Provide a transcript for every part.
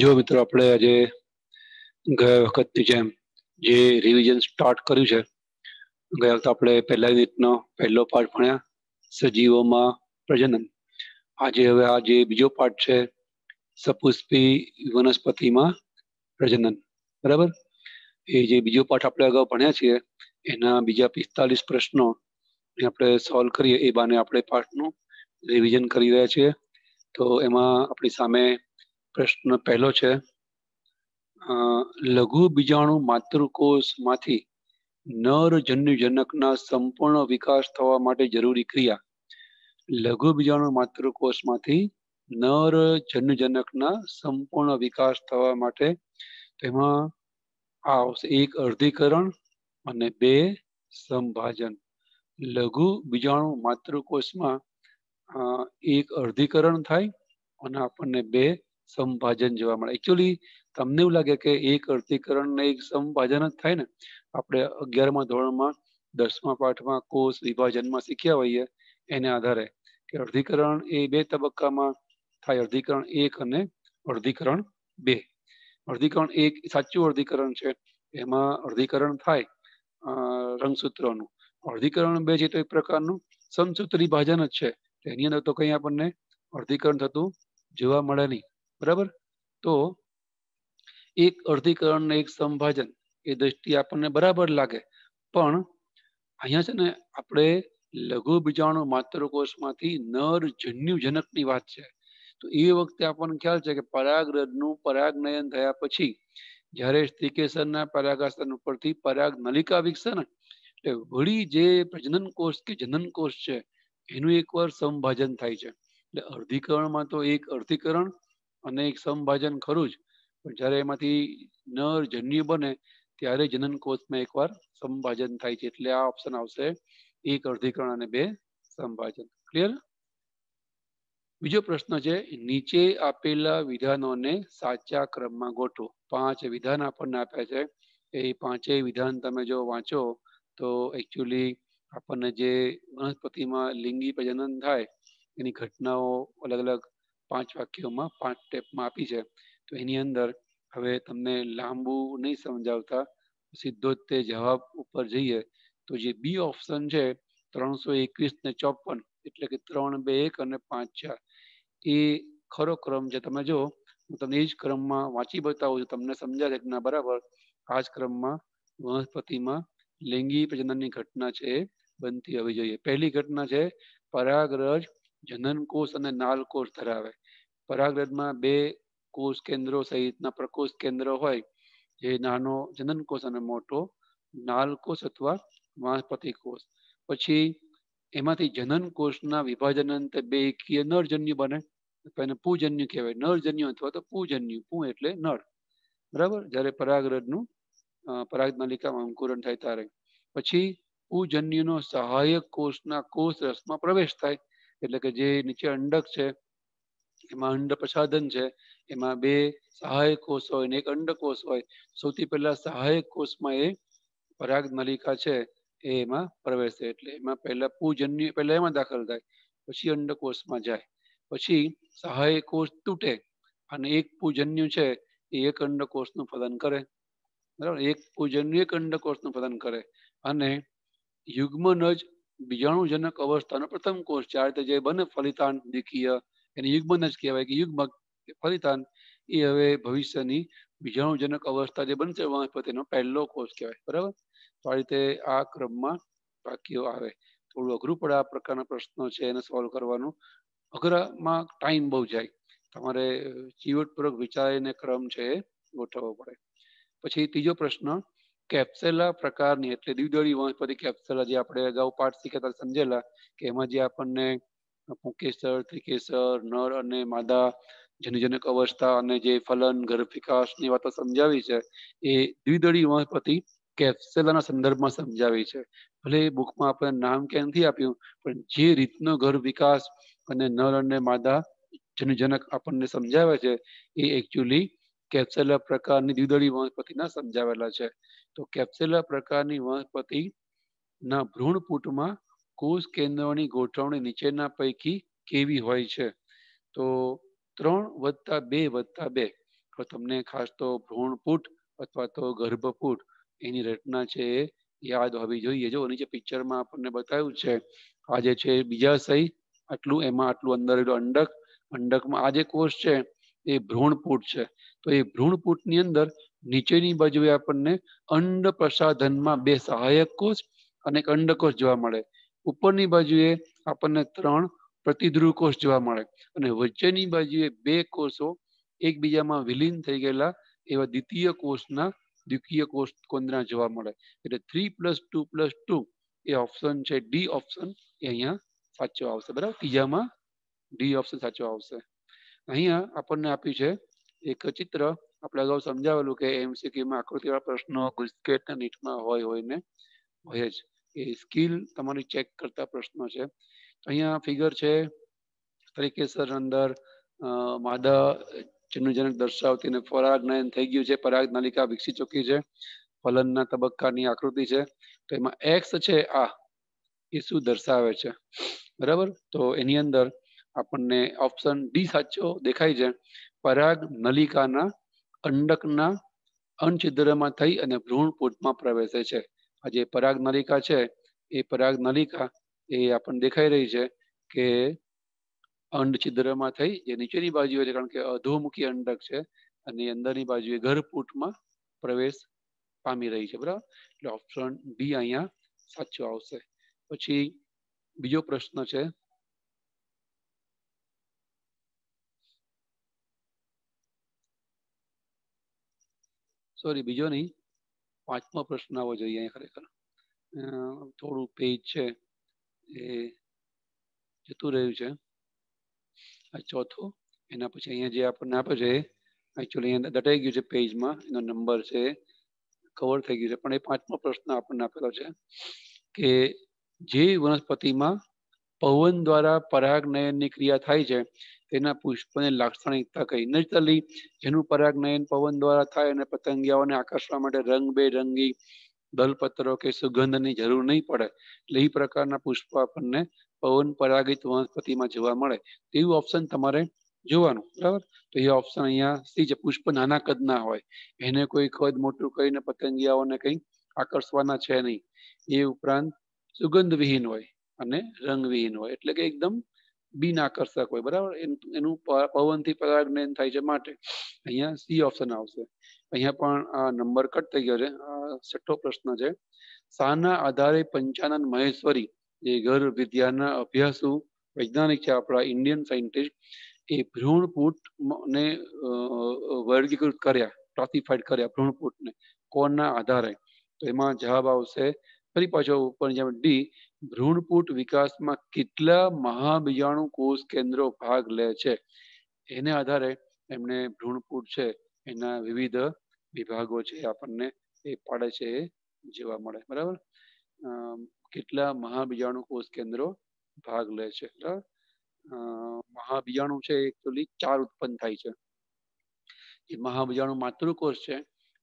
જો મિત્રો આપણે આજે ઘણું વખતથી જે એ રિવિઝન સ્ટાર્ટ કર્યું છે ગયા આપણે પહેલા એક નો પહેલો પાર્ટ ભણ્યા સજીવોમાં प्रजनन આજે હવે આ જે બીજો પાર્ટ છે સુપુષ્પી વનસ્પતિમાં प्रजनन બરાબર એ જે બીજો પાર્ટ આપણે આગળ ભણ્યા છે એના બીજા 45 પ્રશ્નો એ આપણે સોલ્વ કરીએ એ બને આપણે પાર્ટ નો રિવિઝન કરી રહ્યા છે તો એમાં આપણી સામે પ્રશ્ન પહેલો છે લઘુ બીજાણુ માતૃકોષમાંથી નર જન્યુજનકના સંપૂર્ણ વિકાસ થવા માટે જરૂરી ક્રિયા લઘુ બીજાણુ માતૃકોષમાંથી નર જન્યુજનકના સંપૂર્ણ વિકાસ થવા માટે તેમાં આવશે એક અર્ધીકરણ અને બે સંભાજન લઘુ બીજાણુ માતૃકોષમાં એક અર્ધીકરણ થાય અને આપણને બે સંભાજન જોવા મળે એકચ્યુઅલી તમને એવું લાગે કે એક અર્થીકરણ ને એક સંભાજન જ થાય ને આપણે અગિયારમા ધોરણમાં દસમા પાઠમાં કોષ વિભાજનમાં શીખ્યા હોઈએ એને આધારે કે અર્ધીકરણ એ બે તબક્કામાં થાય અર્ધીકરણ એક અને અર્ધીકરણ બે અર્ધીકરણ એક સાચું અર્ધીકરણ છે એમાં અર્ધીકરણ થાય રંગસૂત્રોનું અર્ધીકરણ બે છે તો એક પ્રકારનું સમસૂત્રી ભાજન જ છે એની અંદર તો કંઈ આપણને અર્ધીકરણ થતું જોવા મળે નહીં બરાબર તો એક અર્ધીકરણ ને એક સંભાજન એ દ્રષ્ટિ આપણને બરાબર લાગે પણ અહીંયા છે ને આપણે લઘુ બીજાણુ માતૃકોષમાંથી નર જન્યુજનકની વાત છે તો એ વખતે આપણને ખ્યાલ છે કે પરાગરજનું પરાગનયન થયા પછી જ્યારે સ્ત્રીકેસરના પરાગાસન ઉપરથી પરાગ નલિકા વિકસે ને એટલે વળી જે પ્રજનન કોષ કે જનન કોષ છે એનું એકવાર સંભાજન થાય છે એટલે અર્ધીકરણમાં તો એક અર્ધીકરણ અને એક સમભાજન ખરું જ પણ જ્યારેમાંથી नर जन्यु बने ત્યારે જનન કોષમાં એકવાર સમભાજન થાય એટલે આ ઓપ્શન આવશે એક અર્ધકરણ અને બે સમભાજન ક્લિયર બીજો પ્રશ્ન છે નીચે આપેલા વિધાનોને સાચા ક્રમમાં ગોટો પાંચ વિધાન આપણને આપ્યા છે એ પાંચેય વિધાન તમે જો વાંચો તો એકચ્યુલી આપણને જે મનુષ્યમાં લિંગી પજનન થાય એની ઘટનાઓ અલગ અલગ पांच वाक्यों में पांच स्टेप में पूछी है तो इन्हीं अंदर अभी हमने लांबू नहीं समझवता सिद्धोत्त ते जवाब ऊपर जाइए तो ये बी ऑप्शन छे 321 ने 54 એટલે કે 321 અને 54 એ ખરો ક્રમ છે તમે જો તમે એ જ ક્રમમાં વાંચી બતાવો તો તમને સમજાય કે ના બરાબર આ ક્રમમાં વનસ્પતિમાં लैंगिक प्रजननની ઘટના છે બનતી આવી જોઈએ પહેલી ઘટના છે पराग रज जननकोष અને નાલકોષ ધરાવે परागકણમાં બે કોષ કેન્દ્રો સહિતના પ્રકોષ કેન્દ્ર હોય એ નાનો જનનકોષ અને મોટો નાલકોષ અથવા માંસપતિકોષ પછી એમાંથી જનનકોષનું વિભાજનંત બે ઈકીય નરજન્ય બને તેને પૂજન્્ય કહેવાય નરજન્ય અથવા તો પૂજન્્ય પૂ એટલે નર બરાબર જ્યારે पराગરદનું पराગનલિકામાં अंकुरण થાય ત્યારે પછી ઉજન્યનો સહાયક કોષના કોષરસમાં પ્રવેશ થાય એટલે કે જે નીચે अंडક છે એમાં અંડ ປະ સાદન છે એમાં બે સહાયક કોષ હોય અને એક अंडકોષ હોય સૌથી પહેલા સહાયક કોષમાં એ પરાગનલિકા છે એ એમાં પ્રવેશ કરે એટલે એમાં પહેલા પૂજન્ની પહેલા એમાં दाखल થાય પછી अंडકોષમાં જાય પછી સહાયક કોષ તૂટે અને એક પૂજન્ની છે એ એક अंडકોષનું ફલન કરે એટલે એક પૂજન્નીય કંડકોષનું ફલન કરે અને યુગમનજ विजणुजनक अवस्थाનો પ્રથમ કોર્સ ચારતેજે બન ફલિતાન દેખિય એને યુગમનજ કહેવાય કે યુગમ ફલિતાન એ હવે ભવિષ્યની વિજणुजनक અવસ્થા જે બન છે વાહ પતિનો પહેલો કોર્સ કહેવાય બરાબર તો આ રીતે આ ક્રમમાં બાકીઓ આવે થોડું અઘરૂપડા પ્રકારના પ્રશ્નો છે એને સોલ્વ કરવાનો અઘર માં ટાઈમ બહુ જાય તમારે જીવટ પુરૂક વિચાર એને ક્રમ છે ગોઠવવો પડે પછી ત્રીજો પ્રશ્ન કેપ્સેલા પ્રકારની એટલે દ્વિદળી વનસ્પતિ કેપ્સેલા જે આપણે અગાઉ પાઠ શીખ્યા સમજેલા કે એમાં જે આપણને પુંકેસર ત્રિકેસર નર અને માદા જન્યુજનક અવસ્થા અને જે ફલન ગર્ભ વિકાસની વાતો સમજાવી છે એ દ્વિદળી વનસ્પતિ કેપ્સેલાના સંદર્ભમાં સમજાવી છે ભલે બુકમાં આપણે નામ કે નથી આપ્યું પણ જે રીતનો ઘર વિકાસ અને નર અને માદા જન્યુજનક આપણને સમજાવે છે એ એકચ્યુઅલી કેપ્સેલા પ્રકારની દ્વિદળી વનસ્પતિના સમજાવેલા છે તો કેપ્સેલા પ્રકારની વનસ્પતિના ભ્રૂણપુટમાં કોષ કેન્દ્રોની ગોઠવણી નીચેના પૈકી કેવી હોય છે તો ત્રણ વત્તા બે વત્તા બે તો તમને ખાસ તો ભ્રૂણપુટ અથવા તો ગર્ભપુટ એની રચના છે એ યાદ હોવી જોઈએ જો નીચે પિક્ચરમાં આપણને બતાવ્યું છે આ જે છે બીજા બીજાશય આટલું એમાં આટલું અંદર અંડક અંડકમાં આ જે કોષ છે એ ભ્રूण પોટ છે તો એ ભ્રूण પોટ ની અંદર નીચેની બાજુએ આપણે અંડપ્રસાદન માં બે સહાયકોષ અને કંડકોષ જોવા મળે ઉપરની બાજુએ આપણે ત્રણ પ્રતિદ્રુકોષ જોવા મળે અને વચ્ચેની બાજુએ બે કોષો એકબીજામાં વિલિન થઈ ગયેલા એવા દ્વિતીય કોષના દ્વિકિય કોષ કોન્દ્રા જોવા મળે એટલે 3 + 2 + 2 એ ઓપ્શન છે ડી ઓપ્શન એ અહીંયા સાચો આવશે બરાબર તીજામાં ડી ઓપ્શન સાચો આવશે અહીંયા આપણને આપી છે એક આકૃતિ આપલા ગવ સમજાવલું કે એમસીક્યુ માં આકૃતિ વાળો પ્રશ્ન કુિસ્કેટ નેટમાં હોય હોયને એ છે કે સ્કિલ તમારી ચેક કરતા પ્રશ્ન છે અહીંયા ફિગર છે તરીકેસર અંદર માદ ચિહ્નજનક દર્શાવતીને પરાગનયન થઈ ગયું છે પરાગનલિકા વિકસી ચૂકી છે ફલન ના તબક્કાની આકૃતિ છે તો એમાં x છે આ ઈસુ દર્શાવે છે બરાબર તો એની અંદર અપન ને ઓપ્શન ડી સાચો દેખાઈ છે પરાગ નલિકાના अंडકના અંછિદ્રમાં થઈ અને भ्रूण પોટમાં પ્રવેશે છે આ જે પરાગ નલિકા છે એ પરાગ નલિકા એ આપણ દેખાઈ રહી છે કે અંછિદ્રમાં થઈ જે નીચેની બાજુ હોય કારણ કે અધોમુખી अंडક છે અને આની અંદરની બાજુએ ગર્ભ પોટમાં પ્રવેશ પામી રહી છે બરાબર તો ઓપ્શન ડી અહીંયા સાચો આવશે પછી બીજો પ્રશ્ન છે તોરી બીજો નહીં પાંચમો પ્રશ્ન આવો જોઈએ અહીંયા ખરેખર થોડું પેજ છે એ જે તો રહ્યું છે આ ચોથો એના પછી અહીંયા જે આપણને આપો છે એ એક્ચ્યુઅલી અંદર ડટેક યુ છે પેજમાં એનો નંબર છે કવર થઈ ગઈ છે પણ એ પાંચમો પ્રશ્ન આપણને આપ્યો છે કે જે વનસ્પતિમાં પવન દ્વારા પરાગનયનની ક્રિયા થાય છે એના પુષ્પને લક્ષણ એકતા કરી ન ચલી જેનો પરાગ નયન પવન દ્વારા થાય અને પતંગિયાઓને આકર્ષવા માટે રંગ બે રંગી દલપત્રો કે સુગંધની જરૂર નઈ પડે એટલે એ પ્રકારના પુષ્પ આપણને પવન પરાગિત વનસ્પતિમાં જોવા મળે તેવો ઓપ્શન તમારે જોવાનું બરાબર તો એ ઓપ્શન અહીંયા સી જે પુષ્પ નાના કદના હોય એને કોઈ કદ મોટું કરીને પતંગિયાઓને કંઈ આકર્ષવાના છે નઈ એ ઉપરાંત સુગંધ વિહીન હોય અને રંગ વિહીન હોય એટલે કે એકદમ બી ના હોય બરાબર એનું પવનથી પરાગનયન થાય છે માટે અહીંયા સી ઓપ્શન આવશે અહીંયા પણ આ નંબર કટ થઈ ગયો છે છઠ્ઠો પ્રશ્ન છે શાના આધારે પંચાનન મહેશ્વરી જે ઘર વિદ્યાના અભ્યાસુ વૈજ્ઞાનિક છે આપણા ઇન્ડિયન સાયન્ટિસ્ટ એ ભ્રૂણપૂટ ને વર્ગીકૃત કર્યા ક્લાસિફાઈડ કર્યા ભ્રૂણપૂટને કોના આધારે તો એમાં જવાબ આવશે ફરી પાછો ઉપર જેમ ડી ભ્રૂણપૂટ વિકાસમાં કેટલા મહાબીજાણુ કોષ કેન્દ્રો ભાગ લે છે એને આધારે એમને ભ્રૂણપૂટ છે એના વિવિધ વિભાગો છે આપણને એ પાડે છે એ જોવા મળે બરાબર કેટલા મહાબીજાણુ કોષ કેન્દ્રો ભાગ લે છે બરાબર મહાબીજાણુ છે એકચુઅલી ચાર ઉત્પન્ન થાય છે જે મહાબીજાણુ માતૃકોષ છે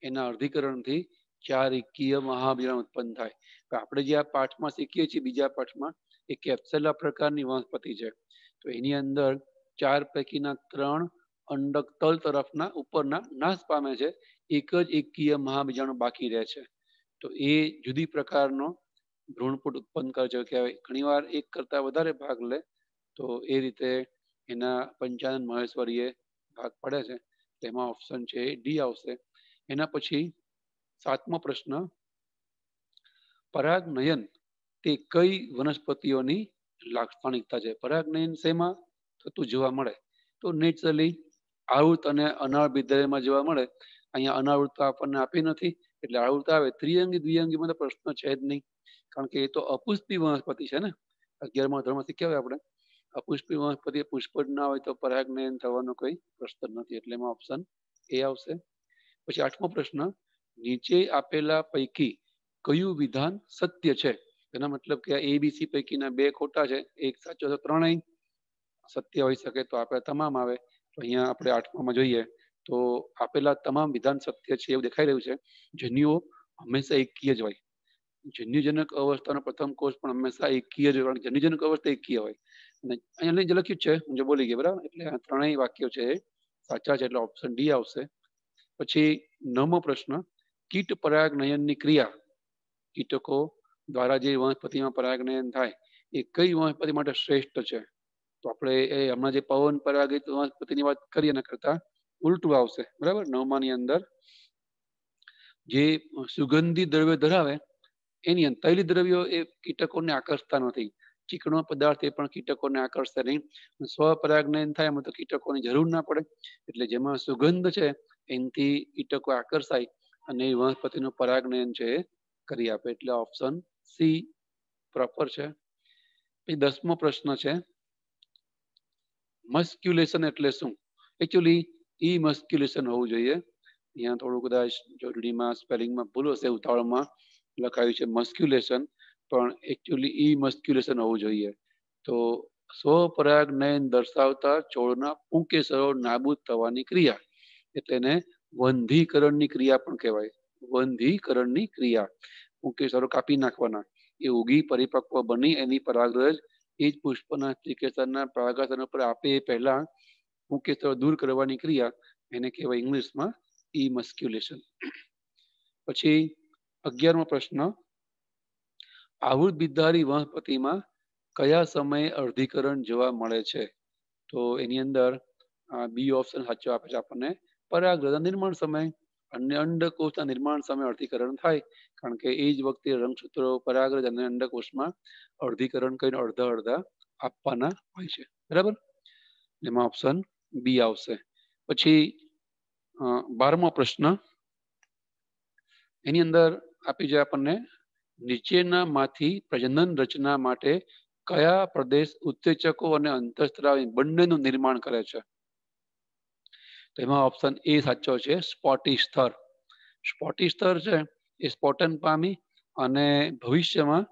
એના અર્ધીકરણથી ચાર એકકીય મહાબીજાણુ ઉત્પન્ન થાય આપણે જે આ પાઠમાં શીખીએ છીએ બીજા પાઠમાં એક કેપ્સ્યુલા પ્રકારની વનસ્પતિ છે તો એની અંદર ચાર પેકીના કરણ अंडક તલ તરફના ઉપરના નાસ પામે છે એક જ એકીય મહાબીજણ બાકી રહે છે તો એ યુદી પ્રકારનો ધ્રુણપૂટ ઉત્પન્ન કરજો કે ઘણીવાર એક કરતાં વધારે ભાગ લે તો એ રીતે એના 55 મહેશ્વરીય ભાગ પડે છે તેમાં ઓપ્શન છે એ ડી આવશે એના પછી સાતમું પ્રશ્ન પરાગનયન તે કઈ વનસ્પતિઓની લાક્ષણિકતા છે પરાગનયન શેમાં થતું જોવા મળે તો નેચરલી આવૃત અને અનાવૃત બિદરેમાં જોવા મળે અહીંયા અનાવૃત આપણને આપી નથી એટલે આવૃત આવે ત્રિઅંગી દ્વિઅંગીમાં તો પ્રશ્ન છે જ નહીં કારણ કે એ તો અપુષ્પી વનસ્પતિ છે ને અગિયારમાં ધોરણમાં શીખ્યા આપણે અપુષ્પી વનસ્પતિ પુષ્પ ના હોય તો પરાગનયન થવાનો કોઈ પ્રશ્ન નથી એટલે એમાં ઓપ્શન એ આવશે પછી આઠમો પ્રશ્ન નીચે આપેલા પૈકી કયું વિધાન સત્ય છે એના મતલબ કે આ એબીસી પૈકીના બે ખોટા છે એક સાચો તો ત્રણેય સત્ય હોઈ શકે તો આપણે તમામ આવે તો અહીંયા આપણે આઠમામાં જોઈએ તો આપેલા તમામ વિધાન સત્ય છે એવું દેખાઈ રહ્યું છે જન્યુઓ હંમેશા એકીય જ હોય જન્યુજનક અવસ્થાનો પ્રથમ કોષ પણ હંમેશા એકીય જ હોય જન્યુજનક અવસ્થા એકીય હોય અને અહીંયા જે લખ્યું છે હું જે બોલી ગયો બરાબર એટલે આ ત્રણેય વાક્યો છે સાચા છે એટલે ઓપ્શન ડી આવશે પછી નવમો પ્રશ્ન કીટ પરાગ નયનની ક્રિયા કીટકો દ્વારા જે વનસ્પતિમાં પરાગનયન થાય એ કઈ વનસ્પતિ માટે શ્રેષ્ઠ છે તો આપણે એ હમણાં જે પવન પરાગિત વનસ્પતિની વાત કરીએ એના કરતા ઉલટું આવશે બરાબર નવમાની અંદર જે સુગંધી દ્રવ્ય ધરાવે એની અંદર તૈલી દ્રવ્યો એ કીટકોને આકર્ષતા નથી ચીકણો પદાર્થ એ પણ કીટકોને આકર્ષે નહીં સ્વપરાગનયન થાય એમાં તો કીટકોની જરૂર ના પડે એટલે જેમાં સુગંધ છે એનથી કીટકો આકર્ષાય અને વનસ્પતિનું પરાગનયન છે ક્રિયા ペ એટલે ઓપ્શન સી પ્રોપર છે એ 10મો પ્રશ્ન છે મસ્ક્યુલેશન એટલે શું એકચ્યુલી ઈ મસ્ક્યુલેશન હોવું જોઈએ અહીં થોડુંક આ જો લીમાં સ્પેલિંગમાં ભૂલ હશે ઉતારમાં લખાય છે મસ્ક્યુલેશન પણ એકચ્યુલી ઈ મસ્ક્યુલેશન હોવું જોઈએ તો સોપરાગ નયન દર્શાવતા છોળના પૂકેસરો નાબૂદ થવાની ક્રિયા એટલેને વંધીકરણની ક્રિયા પણ કહેવાય છે સુગંધીકરણની ક્રિયા પુંકેસરો કાપી નાખવાના એ ઉગી પરિપક્વ બની એની પરાગરજ એ જ પુષ્પના ત્રિકેસરના પરાગાસન ઉપર આપે એ પહેલા પુંકેસરો દૂર કરવાની ક્રિયા એને કહેવાય ઇંગ્લિશમાં ઈ મસ્ક્યુલેશન પછી અગિયારમો પ્રશ્ન આહુર્બિદ્ધારી વનસ્પતિમાં કયા સમયે અર્ધીકરણ જોવા મળે છે તો એની અંદર બી ઓપ્શન સાચો આપે છે આપણને પરાગરજ નિર્માણ સમય અને અંડકોષના નિર્માણ સામે અર્ધીકરણ થાય કારણ કે એ જ વખતે રંગસૂત્રો પરાગરજ અને અંડકોષમાં અર્ધીકરણ કરીને અડધા અડધા આપવાના હોય છે બરાબર એમાં ઓપ્શન બી આવશે પછી બારમો પ્રશ્ન એની અંદર આપી જાય આપણને નીચેનામાંથી પ્રજનન રચના માટે કયા પ્રદેશ ઉત્તેજકો અને અંતઃસ્ત્રાવ બંનેનું નિર્માણ કરે છે તેમાં ઓપ્શન એ સાચો છે સ્પોટી સ્તર સ્પોટી સ્તર છે એ સ્પોટન પામી અને ભવિષ્યમાં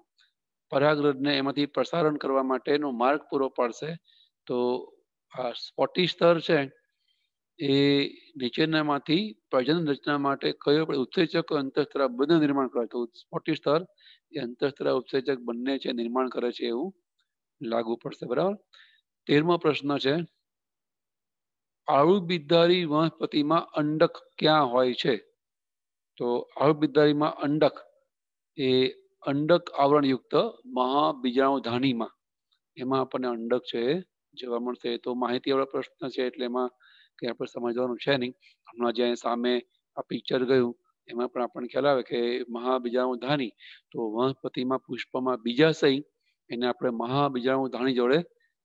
पराગ રજને એમમાંથી પ્રસારણ કરવા માટેનો માર્ગ પૂરો પાડે તો આ સ્પોટી સ્તર છે એ નીચેનામાંથી પર્જન રચના માટે કયો ઉત્તેજક અંતઃસ્ત્રાવ બને નિર્માણ કરે તો સ્પોટી સ્તર એ અંતઃસ્ત્રાવ ઉત્તેજક બનને છે નિર્માણ કરે છે એવું લાગુ પડશે બરાબર 13મો પ્રશ્ન છે આવું બિદ્ધારી વનસ્પતિમાં અંડક ક્યાં હોય છે તો આવું બિદ્ધારીમાં અંડક એ અંડક આવરણયુક્ત મહાબીજાણુધાનીમાં એમાં આપણને અંડક છે જોવા મળશે તો માહિતીવાળો પ્રશ્ન છે એટલે એમાં કે આપણે સમજવાનું છે નહીં હમણાં જે સામે આ પિક્ચર ગયું એમાં પણ આપણને ખ્યાલ આવે કે મહાબીજાણુધાની તો વનસ્પતિમાં પુષ્પમાં બીજા સહી એને આપણે મહાબીજાણુધાની જોડે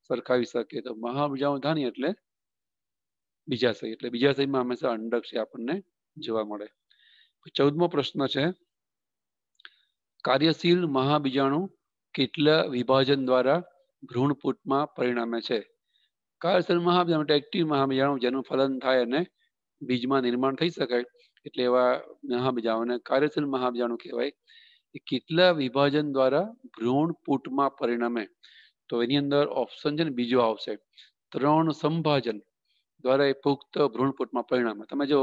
સરખાવી શકીએ તો મહાબીજાણુધાની એટલે બીજા સે એટલે બીજા સે માં હંમેશા અંડક થી આપણે જોવા મળે 14મો પ્રશ્ન છે કાર્યશીલ મહાબીજાણુ કેટલા વિભાજન દ્વારા भ्रूणપૂટમાં પરિણમે છે કાર્યર મહાબીજાણુ ટેકટિવ મહાબીજાણુ જેનો ફલન થાય અને બીજમાં નિર્માણ થઈ શકે એટલે એવા મહાબીજાણને કાર્યર મહાબીજાણુ કહેવાય કેટલા વિભાજન દ્વારા भ्रूणપૂટમાં પરિણમે તો એની અંદર ઓપ્શન જ બીજો આવશે ત્રણ સંભાજન द्वारा युक्त भ्रूण पुटमा परिणम तमे जो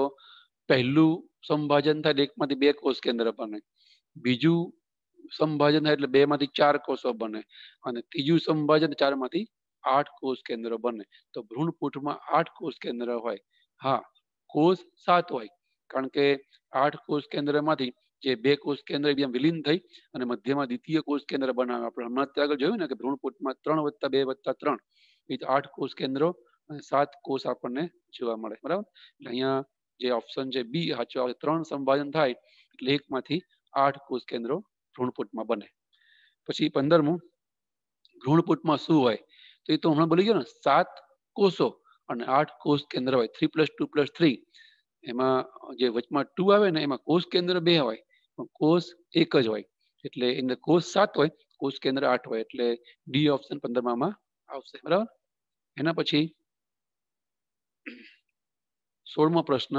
पहिलू संभाजन था एक माती बे कोश केंद्र अपाने बिजू संभाजन એટલે બે માંથી ચાર કોષ બને અને તીજું સંભાજન ચાર માંથી આઠ કોષ કેન્દ્ર બને તો भ्रूण पुટમાં આઠ કોષ કેન્દ્ર હોય હા કોષ સાત હોય કારણ કે આઠ કોષ કેન્દ્ર માંથી જે બે કોષ કેન્દ્ર ભી મિલિન થઈ અને મધ્યમાં દ્વિતીય કોષ કેન્દ્ર બના આપણે મત્યાકલ જોયું ને કે भ्रूण पुટમાં 3 + 2 + 3 એટલે આઠ કોષ કેન્દ્ર અને 7 કોષ આપણને જોવા મળે બરાબર એટલે અહીંયા જે ઓપ્શન છે બી હાચવા ત્રણ સંભાવન થાય એટલે એકમાંથી 8 કોષ કેન્દ્રો ઋણપૂટમાં બને પછી 15 મો ઋણપૂટમાં શું હોય તો એ તો આપણે બોલી ગયો ને 7 કોસો અને 8 કોષ કેન્દ્ર હોય 3 + 2 + 3 એમાં જે વચ્ચેમાં 2 આવે ને એમાં કોષ કેન્દ્ર બે હોય પણ કોષ એક જ હોય એટલે એને કોષ 7 હોય કોષ કેન્દ્ર 8 હોય એટલે ડી ઓપ્શન 15 માંમાં આવશે બરાબર એના પછી સોળમો પ્રશ્ન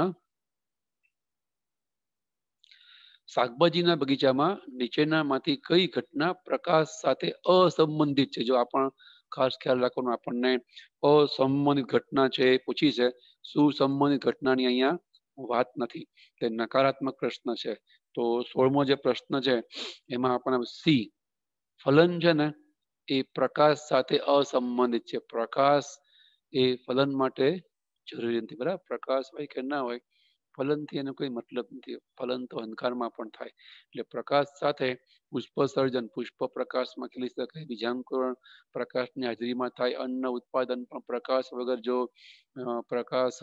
શાકભાજીના બગીચામાં નીચેનામાંથી કઈ ઘટના પ્રકાશ સાથે અસંબંધિત છે જો આપણ ખાસ ખ્યાલ રાખવાનો આપણને અસંબંધિત ઘટના છે પૂછી છે સુસંબંધિત ઘટનાની અહીંયા વાત નથી તે નકારાત્મક પ્રશ્ન છે તો સોળમો જે પ્રશ્ન છે એમાં આપણે સી ફલન છે ને એ પ્રકાશ સાથે અસંબંધિત છે પ્રકાશ એ ફલન માટે जर हिरेंटी बरा प्रकाश वयक ना होई फलंती ने कोई मतलब की फलंतो अंधकार मा पण थाय એટલે પ્રકાશ સાથે पुष्प સર્જન पुष्प પ્રકાશ માં ખીલી શકત રી બીજાંકરણ પ્રકાશ ની હાજરી માં થાય अन्न ઉત્પાદન પણ પ્રકાશ વગર જો પ્રકાશ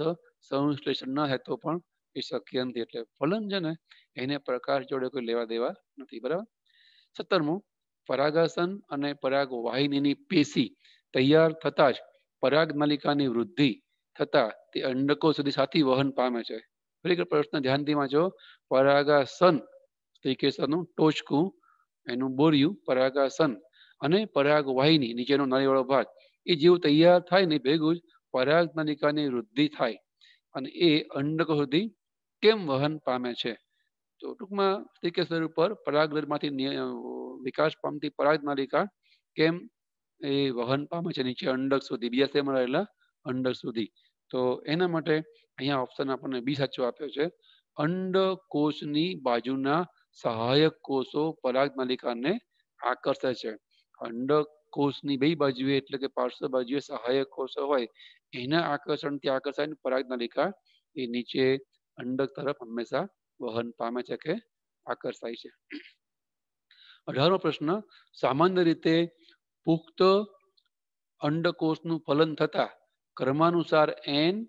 સંશ્લેષણ ન હે તો પણ ઈ શક્યંત એટલે ફલન જને એને પ્રકાર જોડે કોઈ લેવા દેવા નથી બરાબર 17 મો परागસન અને પરાગ વાહની ની પેસી તૈયાર થતા જ पराग મલિકા ની વૃદ્ધિ તથા તે અંડકો સુધી સાથી વહન પામે છે બલીક પ્રશ્ન ધ્યાન થી માજો परागासन સ્તિકસનો ટોષકુ એનું બોર્યું परागासन અને परागવાહી નીચેનો નાળી વાળો ભાગ એ જીવ તૈયાર થાય ને ભેગું પરાયલતનિકા ની વૃદ્ધિ થાય અને એ અંડક વૃદ્ધિ કેમ વહન પામે છે તો ટુકમાં સ્તિકસર ઉપર पराગ ગ્રમમાંથી વિકાસ પામતી परागમાલિકા કેમ એ વહન પામે છે નીચે અંડક સુધી વ્યસેમ રહેલા અંડર સુધી તો એના માટે અહીંયા ઓપ્શન આપણને બી સાચો આપ્યો છે અંડકોષની બાજુના સહાયક કોષો પરાગ માલિકાને આકર્ષે છે અંડકોષની બે બાજુએ એટલે કે પાર્શ્વ બાજુએ સહાયક કોષો હોય એના આકર્ષણથી આકર્ષાય પરાગ પરાગનલિકા એ નીચે અંડક તરફ હંમેશા વહન પામે છે કે આકર્ષાય છે અઢારમો પ્રશ્ન સામાન્ય રીતે પુખ્ત અંડકોષનું ફલન થતા કર્મ અનુસાર n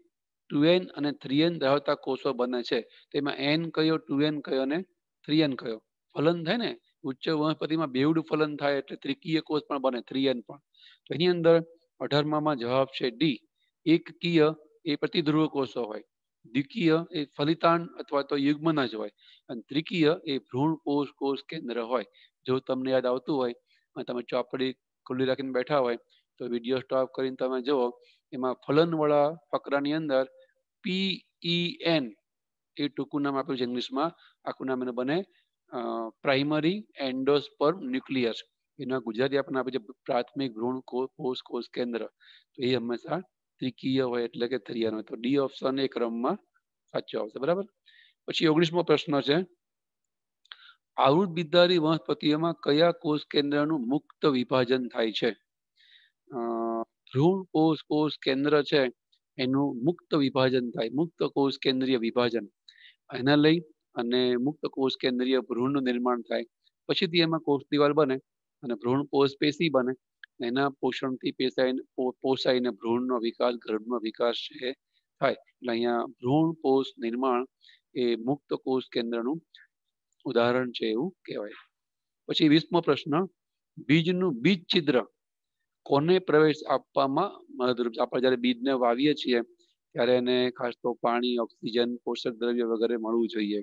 2n અને 3n રહતા કોષો બને છે તેમાં n કયો 2n કયો ને 3n કયો ફલન થાય ને ઉચ્ચ વહપતિ માં બેવડ ફલન થાય એટલે ત્રિકીય કોષ પણ બને 3n પણ તો એની અંદર 18 માં માં જવાબ છે d એકકીય એ પ્રતિધ્રુવ કોષો હોય દ્વિકીય એ ફલિતાણ અથવા તો યુગ્મનજ હોય અને ત્રિકીય એ भ्रूण કોષ કોષ કેન્દ્ર હોય જો તમને યાદ આવતું હોય મે તમને ચોપડી ખુલી રાખીને બેઠા હોય તો વિડિયો સ્ટોપ કરીને તમે જોઓ એમાં ફલનવાળા ફકરાની અંદર પી e એ ટૂંકું નામ આપેલું છે ઇંગ્લિશમાં આખું નામ એને બને પ્રાઇમરી એન્ડોસ્પર્મ ન્યુક્લિયસ એના ગુજરાતી આપણને આપે છે પ્રાથમિક ભ્રૂણ કોષ કોષ કેન્દ્ર તો એ હંમેશા ત્રિકીય હોય એટલે કે થરિયાનો હોય તો ડી ઓપ્શન એ ક્રમમાં સાચો આવશે બરાબર પછી ઓગણીસમો પ્રશ્ન છે આવૃત બિદારી વનસ્પતિઓમાં કયા કોષ કેન્દ્રનું મુક્ત વિભાજન થાય છે ભ્રૂણ કોષ કોષ કેન્દ્ર છે એનું મુક્ત વિભાજન થાય મુક્ત કોષ કેન્દ્રીય વિભાજન એના લઈ અને મુક્ત કોષ કેન્દ્રીય ભ્રૂણનું નિર્માણ થાય પછીથી એમાં કોષ દિવાલ બને અને ભ્રૂણ કોષ પેશી બને એના પોષણથી પેશાઈને પોષાઈને ભ્રૂણનો વિકાસ ગર્ભનો વિકાસ છે થાય એટલે અહીંયા ભ્રૂણ કોષ નિર્માણ એ મુક્ત કોષ કેન્દ્રનું ઉદાહરણ છે એવું કહેવાય પછી વીસમો પ્રશ્ન બીજનું બીજ છિદ્ર કોને પ્રવેશ આપવામાં મદદરૂપ છે આપણે જ્યારે બીજને વાવીએ છીએ ત્યારે એને ખાસ તો પાણી ઓક્સિજન પોષક દ્રવ્ય વગેરે મળવું જોઈએ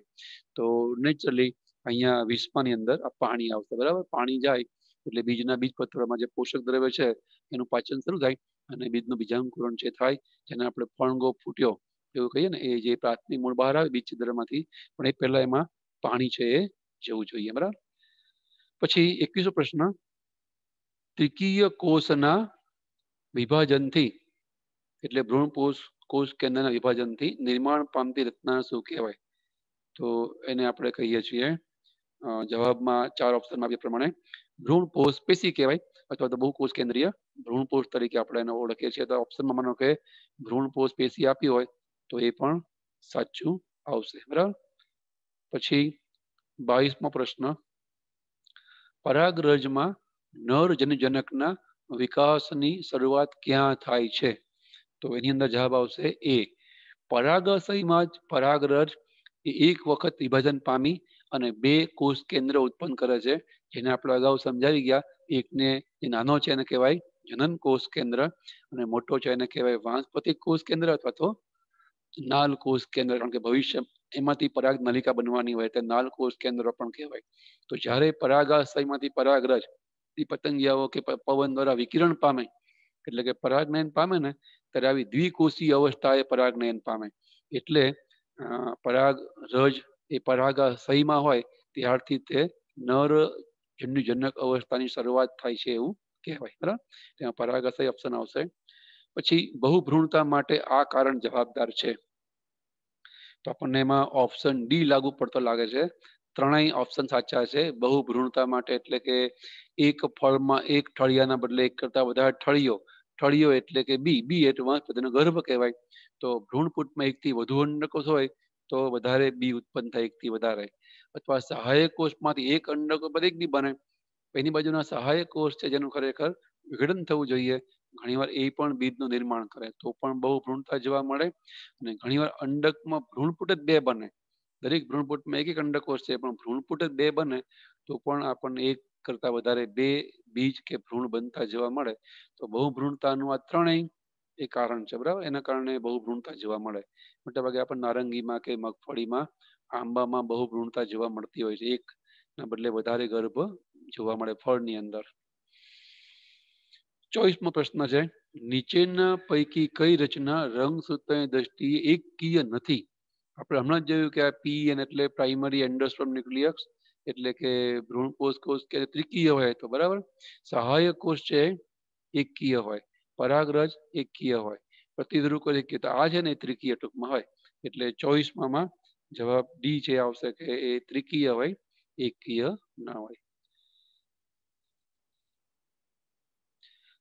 તો નેચરલી અહીંયા વિસ્પાની અંદર પાણી આવશે બરાબર પાણી જાય એટલે બીજના બીજ પથ્થરોમાં જે પોષક દ્રવ્ય છે એનું પાચન શરૂ થાય અને બીજનું બીજાંકુરણ જે થાય જેને આપણે ફણગો ફૂટ્યો એવું કહીએ ને એ જે પ્રાથમિક મૂળ બહાર આવે બીજ છિદ્રમાંથી પણ એ પહેલા એમાં પાણી છે એ જવું જોઈએ બરાબર પછી એકવીસો પ્રશ્ન टिकीय कोषना विभाजन थी એટલે ભ્રૂણપોષ કોષ કેના વિભાજન થી નિર્માણ પામતી રત્નાસૂ કહેવાય તો એને આપણે કહીએ છીએ જવાબમાં ચાર ઓપ્શનમાંથી પ્રમાણે ભ્રૂણપોષ પેસી કહેવાય અથવા તો બહુકોષકેન્દ્રીય ભ્રૂણપોષ તરીકે આપણે એને ઓળખે છે તો ઓપ્શનમાં મને કહે ભ્રૂણપોષ પેસી આપખી હોય તો એ પણ સાચું આવશે બરાબર પછી 22મો પ્રશ્ન પરાગ રજમાં नर जननजनकना विकासनी सुरुवात ક્યાં થાય છે તો એની અંદર જવાબ આવશે એ परागशयमाज परागરજ એક વખત વિભજન પામી અને બે કોષ કેન્દ્ર ઉત્પન્ન કરે છે જેને આપણે અગાઉ સમજાવી ગયા એક ને જે નાનો છે એને કહેવાય જનન કોષ કેન્દ્ર અને મોટો છે એને કહેવાય વાનસ્પતિક કોષ કેન્દ્ર અથવા તો નાલ કોષ કેન્દ્ર અને ભવિષ્ય એમાંથી पराग नलिका बनवानी હોય તે નાલ કોષ કેન્દ્ર આપણે કહેવાય તો જ્યારે परागशयમાંથી परागરજ દી પતંગિયાઓ કે પવન દ્વારા વિકિરણ પામે એટલે કે પરાગનેન પામે ને ત્યારે આવી દ્વીકોષી અવસ્થાએ પરાગનેન પામે એટલે પરાગ રજ એ પરાગા સહીમાં હોય ત્યાર થી તે नर જન્યુ જનક અવસ્થાની શરૂઆત થાય છે એવું કહેવાય બરાબર ત્યાં પરાગા સહી 옵શન આવશે પછી બહુભૃણતા માટે આ કારણ જવાબદાર છે તો આપણને માં ઓપ્શન ડી લાગુ પડતો લાગે છે ત્રણાઈ ઓપ્શન્સ આછા છે બહુભૃણતા માટે એટલે કે એક ફળમાં એક ઠળિયાના બદલે એક કરતાં વધારે ઠળિયો ઠળિયો એટલે કે બી બી એટવા પોતાના ગર્ભ કહેવાય તો भ्रूणપુટમાં એકથી વધુ અંડક હોય તો વધારે બી ઉત્પન્ન થાય એકથી વધારે અથવા સહાયક કોષમાંથી એક અંડક વડે એકબી બની એની बाजूના સહાયક કોષ છે જેનો ખરેખર વિઘડન થવું જોઈએ ઘણીવાર એ પણ બીજનું નિર્માણ કરે તો પણ બહુભૃણતા જોવા મળે અને ઘણીવાર અંડકમાં भ्रूणપુટ જ બે બને દરેક ભ્રૂણપૂટમાં એક એક અંડકોષ છે પણ ભ્રૂણપૂટ બે બને તો પણ આપણને એક કરતા વધારે બે બીજ કે ભ્રૂણ બનતા જોવા મળે તો બહુ ભ્રૂણતાનું આ ત્રણેય એ કારણ છે બરાબર એના કારણે બહુ ભ્રૂણતા જોવા મળે મોટા ભાગે આપણને નારંગીમાં કે મગફળીમાં આંબામાં બહુ ભ્રૂણતા જોવા મળતી હોય છે એક ના બદલે વધારે ગર્ભ જોવા મળે ફળની અંદર ચોવીસમો પ્રશ્ન છે નીચેના પૈકી કઈ રચના રંગસૂત્રની દ્રષ્ટિએ એકકીય નથી આપણે હમણાં જ જોયું કે આ પી એન એટલે પ્રાઇમરી એન્ડોસ્પર્મ ન્યુક્લિયસ એટલે કે ભ્રૂણ કોષ કોષ કે ત્રિકીય હોય તો બરાબર સહાયક કોષ છે એકકીય હોય પરાગરજ એકકીય હોય પ્રતિધ્રુવ કોષ એકકીય આ છે ને ત્રિકીય ટૂંકમાં હોય એટલે ચોવીસમાં જવાબ ડી છે આવશે કે એ ત્રિકીય હોય એકકીય ના હોય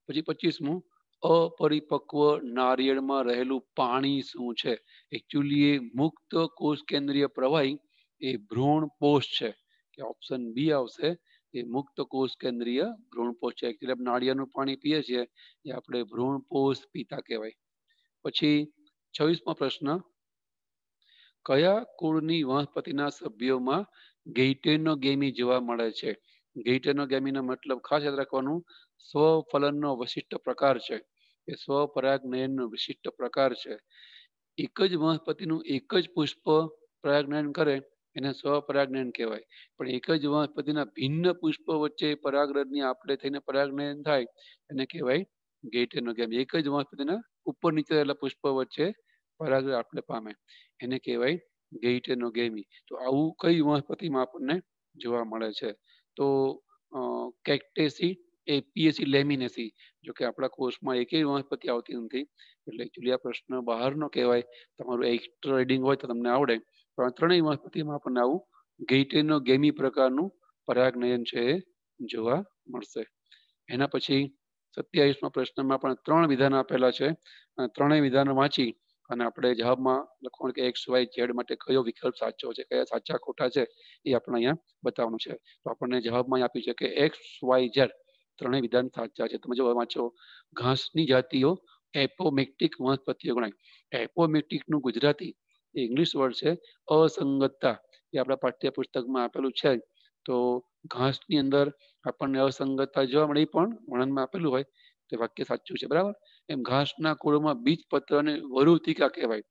પછી પચીસમું અપરિપક્વ નારિયેળમાં રહેલું પાણી શું છે એકચ્યુઅલી એ મુક્ત કોષ કેન્દ્રીય પ્રવાહી એ ભ્રૂણ પોષ છે કે ઓપ્શન બી આવશે એ મુક્ત કોષ કેન્દ્રીય ભ્રૂણ પોષ છે એકચ્યુઅલી આપણે નાળિયાનું પાણી પીએ છીએ એ આપણે ભ્રૂણ પોષ પીતા કહેવાય પછી છવ્વીસમો પ્રશ્ન કયા કુળની વનસ્પતિના સભ્યોમાં ગેઇટેનો ગેમી જોવા મળે છે ગેઇટેનો ગેમીનો મતલબ ખાસ યાદ રાખવાનું સ્વફલનનો વશિષ્ઠ પ્રકાર છે એ સ્વપરાગનયનનો વિશિષ્ટ પ્રકાર છે એક જ વનસ્પતિનું એક જ પુષ્પ પરાગનયન કરે એને સ્વપરાગનયન કહેવાય પણ એક જ વનસ્પતિના ભિન્ન પુષ્પ વચ્ચે પરાગરજની આપણે થઈને પરાગનયન થાય એને કહેવાય ગેમ એક જ વનસ્પતિના ઉપર નીચે રહેલા પુષ્પ વચ્ચે પરાગરજ આપણે પામે એને કહેવાય ગેમી તો આવું કઈ વનસ્પતિમાં આપણને જોવા મળે છે તો કેક્ટેસી એ પીએસસી લેમિનેસી જો કે આપણા કોર્સમાં એકેય વનસ્પતિ આવતી નથી એટલે એકચ્યુઅલી આ પ્રશ્ન બહારનો કહેવાય તમારું એક્સ્ટ્રા રીડિંગ હોય તો તમને આવડે પણ ત્રણેય વનસ્પતિમાં આપણને આવું ગેઇટેનો ગેમી પ્રકારનું પરાગનયન છે એ જોવા મળશે એના પછી સત્યાવીસમાં પ્રશ્નમાં પણ ત્રણ વિધાન આપેલા છે અને ત્રણેય વિધાનો વાંચી અને આપણે જવાબમાં લખવાનું કે એક્સ વાય ઝેડ માટે કયો વિકલ્પ સાચો છે કયા સાચા ખોટા છે એ આપણે અહીંયા બતાવવાનું છે તો આપણને જવાબમાં આપ્યું છે કે એક્સ વાય ઝેડ ત્રણેય વિધાન સાચું છે તમે જો બરાબર વાંચો ઘાસની જાતિઓ એપોમેક્ટિક વનસ્પતિઓ ગણાય એપોમેક્ટિક નું ગુજરાતી ઇંગ્લિશ વર્ડ છે असંગતતા જે આપના પાઠ્યપુસ્તકમાં આપેલું છે તો ઘાસની અંદર આપણને અસંગતતા જોમણી પણ વર્ણનમાં આપેલું હોય તે વાક્ય સાચું છે બરાબર એમ ઘાસના કોળમાં બીજ પત્રને વરુતીકા કહેવાય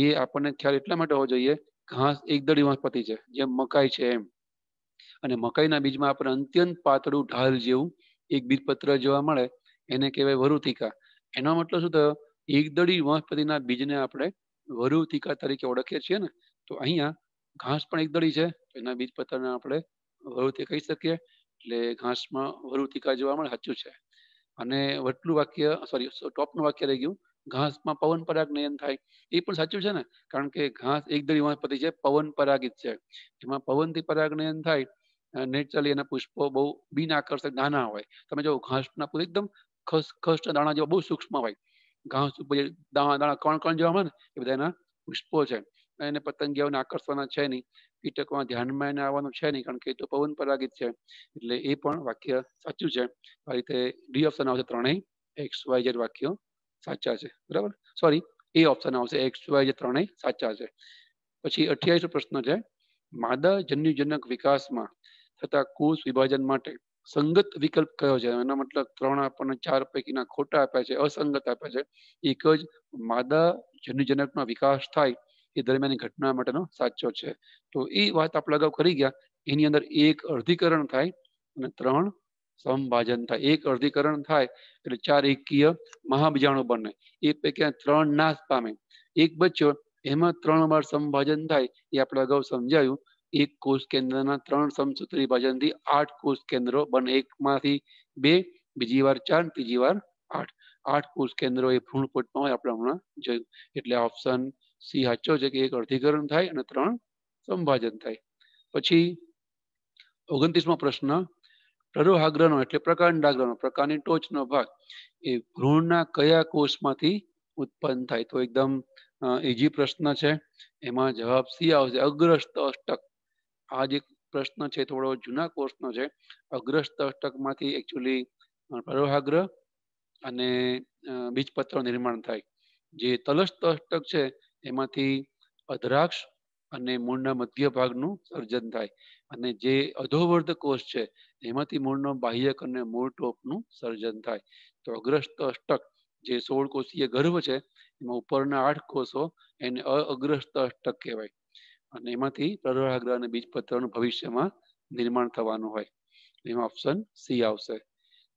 એ આપણે ખ્યાલ એટલા માટે હો જોઈએ ઘાસ એક દડી વનસ્પતિ છે જેમ મકાઈ છે એમ અને મકાઈના બીજમાં આપણે અંત્યંત પાતળું ઢાલ જેવું એક બીજપત્ર જોવા મળે એને કહેવાય વરુતિકા એનો મતલબ શું થયો એકદળી વનસ્પતિના બીજને આપણે વરુતિકા તરીકે ઓળખીએ છીએ ને તો અહીંયા ઘાસ પણ એકદળી છે એના બીજપત્રને આપણે વરુતિકા કહી શકીએ એટલે ઘાસમાં વરુતિકા જોવા મળે સાચું છે અને વટલું વાક્ય સોરી ટોપનું વાક્ય રહી ગયું ઘાસમાં પવન પરાગ નયન થાય એ પણ સાચું છે ને કારણ કે ઘાસ એકદળી વનસ્પતિ છે પવન પરાગિત છે એમાં પવનથી પરાગ નયન થાય નેચરલી એના પુષ્પો બહુ બિન આકર્ષક નાના હોય તમે જો ઘાસના પૂરી એકદમ ખસ ખસના દાણા જેવા બહુ સૂક્ષ્મ હોય ઘાસ ઉપર દાણા દાણા કણ કણ જેવા હોય ને એ બધા એના પુષ્પો છે એને પતંગિયાઓને આકર્ષવાના છે નહીં કીટકોના ધ્યાનમાં એને આવવાનું છે નહીં કારણ કે એ તો પવન પરાગિત છે એટલે એ પણ વાક્ય સાચું છે આ રીતે ડી ઓપ્શન આવશે ત્રણેય એક્સ વાય જેડ વાક્યો સાચા છે બરાબર સોરી એ ઓપ્શન આવશે એક્સ વાય જેડ ત્રણેય સાચા છે પછી અઠ્યાવીસ પ્રશ્ન છે માદા જન્યુજનક વિકાસમાં છતાં કોષ વિભાજન માટે સંગત વિકલ્પ કયો છે એનો મતલબ ત્રણ આપણને ચાર પૈકીના ખોટા આપ્યા છે असંગત આપ્યા છે એક જ માદા જનીનક માં વિકાસ થાય એ દરમિયાન ઘટના માટેનો સાચો છે તો એ વાત આપ લાગવ કરી ગયા એની અંદર એક અર્ધિકરણ થાય અને ત્રણ સમભાજન થાય એક અર્ધિકરણ થાય એટલે ચાર એકીય મહાબીજાણું બને એ પૈકે ત્રણ નાશ પામે એક બચ્ચો એમાં ત્રણ વાર સમભાજન થાય એ આપણે અગાઉ સમજાયું 1 કોષ કેન્દ્રના 3 સમછુત્રી ભાજનથી 8 કોષ કેન્દ્રો બને 1 માંથી 2 બીજીવાર ચાણ બીજીવાર 8 8 કોષ કેન્દ્રો એ ભ્રૂણ કોટમાં આપડે હમણા એટલે ઓપ્શન સી હાચો છે કે એક અર્ધિકરણ થાય અને ત્રણ સંભાજન થાય પછી 29મો પ્રશ્ન પ્રરોહાગ્રણ એટલે પ્રકાંડાગ્રણનો પ્રકારની ટોચનો ભાગ એ ભ્રૂણના કયા કોષમાંથી ઉત્પન્ન થાય તો એકદમ ઈજી પ્રશ્ન છે એમાં જવાબ સી આવશે અગ્રસ્ત અસ્તક આ જે પ્રશ્ન છે થોડો જૂના કોર્સનો છે અગ્રસ્ત અષ્ટકમાંથી એકચ્યુઅલી પ્રરોહાગ્ર અને બીજપત્ર નિર્માણ થાય જે તલસ્ત અષ્ટક છે એમાંથી અધરાક્ષ અને મૂળના મધ્ય ભાગનું સર્જન થાય અને જે અધોવર્ધ કોષ છે એમાંથી મૂળનો બાહ્યક અને મૂળ ટોપનું સર્જન થાય તો અગ્રસ્ત અષ્ટક જે સોળ કોષીય ગર્ભ છે એમાં ઉપરના આઠ કોષો એને અગ્રસ્ત અષ્ટક કહેવાય અને એમાંથી ત્રિરાગરા અને બીજ પત્રનું ભવિષ્યમાં નિર્માણ કરવાનું હોય એમાં ઓપ્શન સી આવશે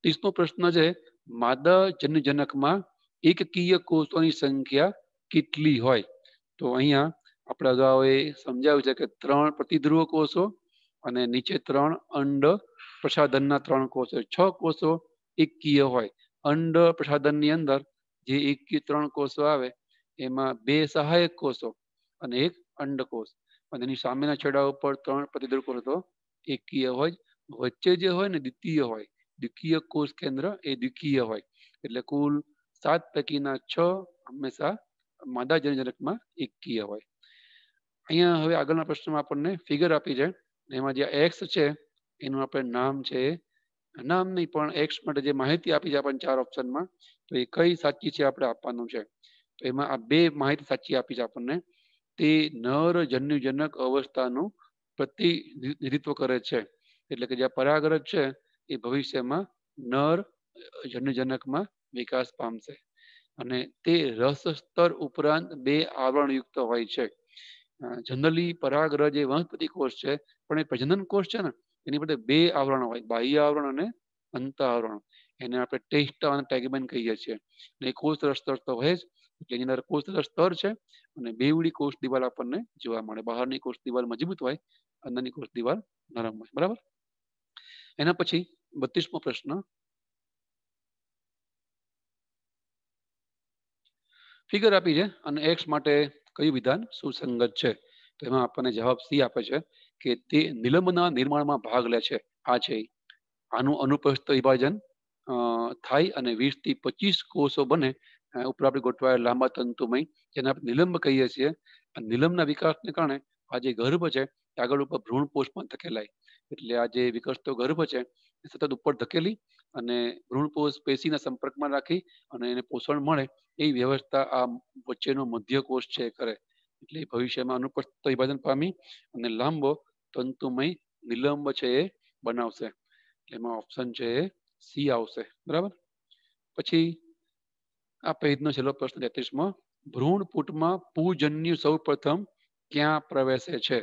તીસમો પ્રશ્ન છે માદા જનજનકમાં એકકિય કોષોની સંખ્યા કેટલી હોય તો અહીંયા આપણે ગાવે સમજાવ્યું છે કે ત્રણ પ્રતિધ્રુવ કોષો અને નીચે ત્રણ અંડ પ્રસાદનના ત્રણ કોષો છ કોષો એકકિય હોય અંડ પ્રસાદનની અંદર જે એકકિય ત્રણ કોષો આવે એમાં બે સહાયક કોષો અને એક અંડ કોષ અને નિસામેના છેડા ઉપર ત્રણ પ્રતિદુર કો તો એકિય હોય હોય છે જે હોય ને દ્વિતીય હોય દ્વિકિય કોસ કેન્દ્ર એ દ્વિકિય હોય એટલે કુલ 7 તકી ના 6 હંમેશા માતા જન જનક માં એકિય હોય અહીંયા હવે આગળના પ્રશ્નમાં આપણે ફિગર આપી છે એમાં જે x છે એનું આપણે નામ છે નામ નહીં પણ x પર જે માહિતી આપી છે આપણને ચાર ઓપ્શનમાં તો એ કઈ સાચી છે આપણે આપવાનું છે તો એમાં આ બે માહિતી સાચી આપી છે આપણને તે નર જન્યુજનક અવસ્થાનો પ્રતિ નિર્િત્વ કરે છે એટલે કે જે પરાગરજ છે એ ભવિષ્યમાં નર જન્યુજનકમાં વિકાસ પામે છે અને તે રહસ્ત સ્તર ઉપરાંત બે આવરણયુક્ત હોય છે જનરલી પરાગરજ એ વહતિકોષ છે પણ એ પજનન કોષ છે ને એની ઉપર બે આવરણ હોય બાહ્ય આવરણ અને અંતઃ આવરણ એને આપણે ટેસ્ટ અને ટેગમેન કહીએ છે ને કોષ સ્તર તો એ છે એટલે અંદર કોષ સ્તર છે અને બેવડી કોષ દિવાલ આપણને જોવા મળે બહારની કોષ દિવાલ મજબૂત હોય અંદરની કોષ દિવાલ નરમ હોય બરાબર એના પછી બત્રીસમો પ્રશ્ન ફિગર આપી છે અને એક્સ માટે કયું વિધાન સુસંગત છે તો એમાં આપણને જવાબ સી આપે છે કે તે નિલંબના નિર્માણમાં ભાગ લે છે આ છે આનું અનુપસ્થ વિભાજન થાય અને વીસ થી પચીસ કોષો બને ઉપર આપણે ગોટવાય લામત તંતુમય જેને નિલંબ કહી છે અને નિલંબના વિકાસને કારણે આ જે ગર્ભ છે આગળ ઉપર ભ્રૂણ પોષકન ધકેલાઈ એટલે આ જે વિકાસ તો ગર્ભ છે સતત ઉપર ધકેલી અને ભ્રૂણ પોષ પેસીના સંપર્કમાં રાખી અને એને પોષણ મળે એય વ્યવસ્થા આ વચ્ચેનો મધ્યકોષ છે કરે એટલે ભવિષ્યમાં અનુપત તય વજન પામી અને લાંબ તંતુમય નિલંબ ચયે બન આવશે એમાં ઓપ્શન છે એ સી આવશે બરાબર પછી આ પેઇડનો છેલો પ્રશ્ન 33 માં भ्रूण પોટમાં પૂજન્ની સૌપ્રથમ ક્યાં પ્રવેશે છે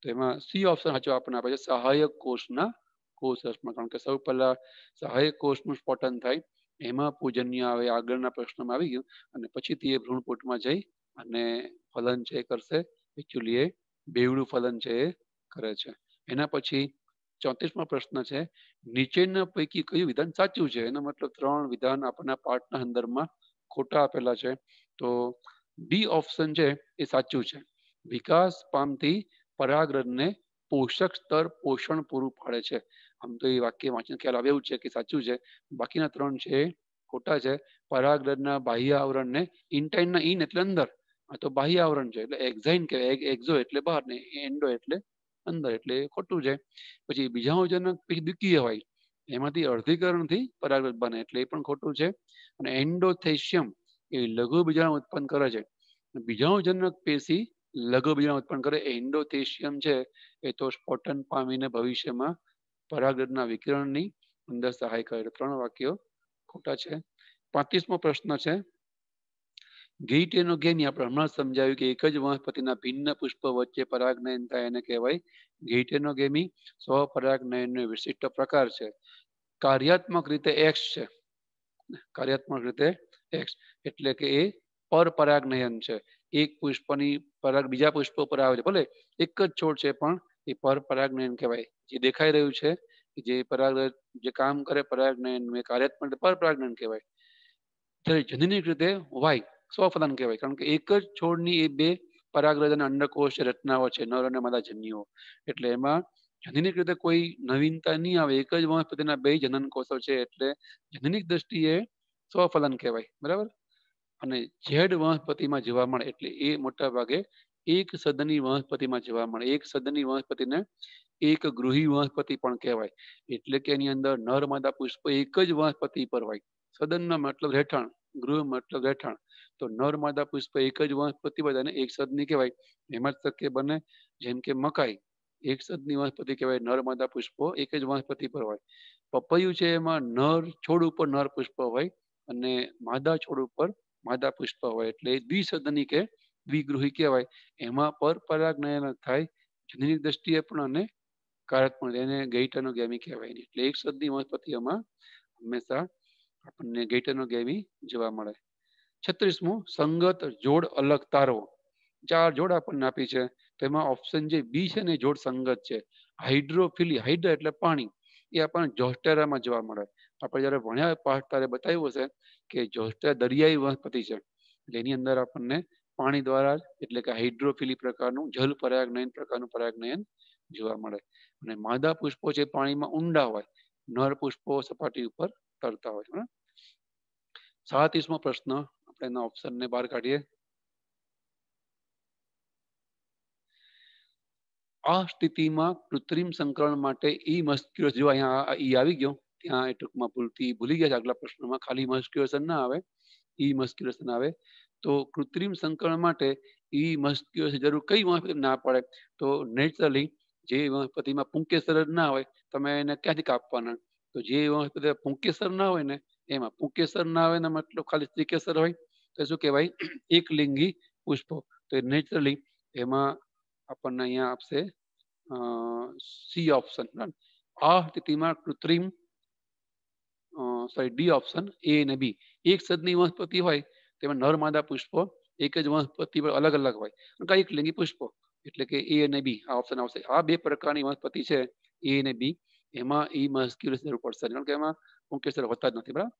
તો એમાં સી ઓપ્શન આવજો આપણને આ છે સહાયક કોષના કોષષમાં કારણ કે સૌપ્રથમ સહાયક કોષમાં સ્પોટન થાય એમાં પૂજન્ની આવે આગળના પ્રશ્નમાં આવી ગયું અને પછી તે भ्रूण પોટમાં જાય અને ફલન જે કરશે एक्चुअली એ બીયુર ફલન જે કરે છે એના પછી 34 वा प्रश्न छे નીચેના પૈકી કયું વિધાન સાચું છે એનો મતલબ ત્રણ વિધાન આપના પાર્ટના અંદરમાં ખોટા આપેલા છે તો બી ઓપ્શન છે એ સાચું છે વિકાસ પમથી परागકણ ને પોષક તત્વ पोषण પુરુ પાડ છે આપણે તો એ વાક્ય વાંચન કે લાવે હું છે કે સાચું છે બાકીના ત્રણ છે ખોટા છે परागકણના બાહ્ય આવરણને ઇન્ટાઇન ના ઇન એટલે અંદર આ તો બાહ્ય આવરણ જોઈએ એટલે એક્ઝાઇન કહે એક્ઝો એટલે બહાર ને એન્ડો એટલે અંદર એટલે ખોટું છે પછી બીજાઓ જનક બી દકી હોય એમાંથી અર્ધિકરણ થી પરાગ બન એટલે એ પણ ખોટું છે અને એન્ડોથેશિયમ એ લઘુ બીજાણુ ઉત્પન્ન કરે છે બીજાઓ જનક પેશી લઘુ બીજાણુ ઉત્પન્ન કરે એ એન્ડોથેશિયમ છે એ તો સ્પોટન પામીને ભવિષ્યમાં पराગના વિકિરણની અંદર સહાય કરે ત્રણ વાક્યો ખોટા છે 35મો પ્રશ્ન છે ગીટેનો ગેમ આપણે હમણાં સમજાવ્યું કે એક જ વનસ્પતિના ભિન્ન પુષ્પ વચ્ચે પરાગનયન થાય એને કહેવાય ગીટેનો ગેમી સ્વ પરાગનયનનો વિશિષ્ટ પ્રકાર છે કાર્યાત્મક રીતે એક્સ છે કાર્યાત્મક રીતે એક્સ એટલે કે એ પરપરાગનયન છે એક પુષ્પની પરાગ બીજા પુષ્પ પર આવે છે ભલે એક જ છોડ છે પણ એ પરપરાગનયન કહેવાય જે દેખાઈ રહ્યું છે જે પરાગ જે કામ કરે પરાગનયન કાર્યાત્મક પરપરાગનયન કહેવાય ત્યારે જનનિક રીતે વાય स्वपलन केवई कारण एकच जोडनी ए बे परागकण अंडाकोष रत्नोचे नरोने मादा जननियो એટલે એમાં જનીનિક રીતે કોઈ નવીનતા નહી આવે એક જ વંશપતિના બે જનન કોષો છે એટલે જનીનિક દ્રષ્ટિએ સ્વફલન કહેવાય બરાબર અને જડ વંશપતિમાં जीवामण એટલે એક સદની વંશપતિમાં जीवामण એક સદની વંશપતિને એક ગ્રહી વંશપતિ પણ કહેવાય એટલે કે એની અંદર નરમદા પુષ્પ એક જ વંશપતિ પર હોય સદનનો મતલબ રહેણ ગ્રહનો મતલબ ઘટણ તો નરમદા પુષ્પ એક જ વંશપતિ વડેને એક સદને કહેવાય એમાં જ સક્ય બને જેમ કે મકાઈ એક સદ નિવાસી કહેવાય નરમદા પુષ્પો એક જ વંશપતિ પર હોય પપયું છે એમાં નર છોડ ઉપર નર પુષ્પ હોય અને માદા છોડ ઉપર માદા પુષ્પ હોય એટલે દ્વિસદની કે દ્વિગૃહી કહેવાય એમાં પરપરાગનયન થાય જનીની દ્રષ્ટિએ પણ અને કારક પણ એટલે ગેટરનો ગેમી કહેવાય એટલે એક સદની વંશપતિઓમાં હંમેશા આપણને ગેટરનો ગેમી જોવા મળે 36મો સંગત જોડ અલગ તારો ચાર જોડાણ આપણ આપી છે તેમાં ઓપ્શન જે બી છે ને જોડ સંગત છે હાઇડ્રોફિલી હાઇડ એટલે પાણી એ આપણ જોસ્ટરામાં જોવા મળે આપણ જ્યારે ભણ્યા પાઠતરે બતાવ્યું છે કે જોસ્ટા દરિયાઈ વનપતિ છે એટલે એની અંદર આપણે પાણી દ્વારા એટલે કે હાઇડ્રોફિલી પ્રકારનું જલપરાગનયન પ્રકારનું पराગનયન જોવા મળે અને માદા પુષ્પો છે પાણીમાં ઊંડા હોય नर પુષ્પો સપાટી ઉપર તરતા હોય છે 37મો પ્રશ્ન એનો ઓપ્શન ને બાર કાઢીએ આ સ્થિતિમાં કૃત્રિમ સંકરણ માટે ઈ મસ્ક્યુર જો અહીંયા ઈ આવી ગયો ત્યાં ટુકમાં ભૂલી ગયા છે અગલા પ્રશ્નમાં ખાલી મસ્ક્યુરશન ના આવે ઈ મસ્ક્યુરશન આવે તો કૃત્રિમ સંકરણ માટે ઈ મસ્ક્યુર જરૂર કઈ માં ના પડે તો નેચરલી જે પ્રતિમાં પુંકેસર ન હોય તમે એને ક્યાંથી કાપવાના તો જે પ્રતિમાં પુંકેસર ન હોય ને એમાં પુંકેસર ન આવે ને અમ એટલો ખાલી સ્ટીકેસર હોય એસુ કે ભાઈ એક લિંગી पुष्प તો નેચરલી એમાં આપણને અહીંયા આપસે સી ઓપ્શન આ કૃત્રિમ oh sorry D option A ને બી એક સદ નિમસ્પતિ હોય તેમાં નર માંદા पुष्प એક જ વંસ્પતિ પર અલગ અલગ હોય કા એક લિંગી पुष्प એટલે કે એ અને બી આ ઓપ્શન આવશે આ બે પ્રકારની વંસ્પતિ છે એ અને બી એમાં ઈ મસ્ક્યુલર જરૂર પડશે એટલે કે એમાં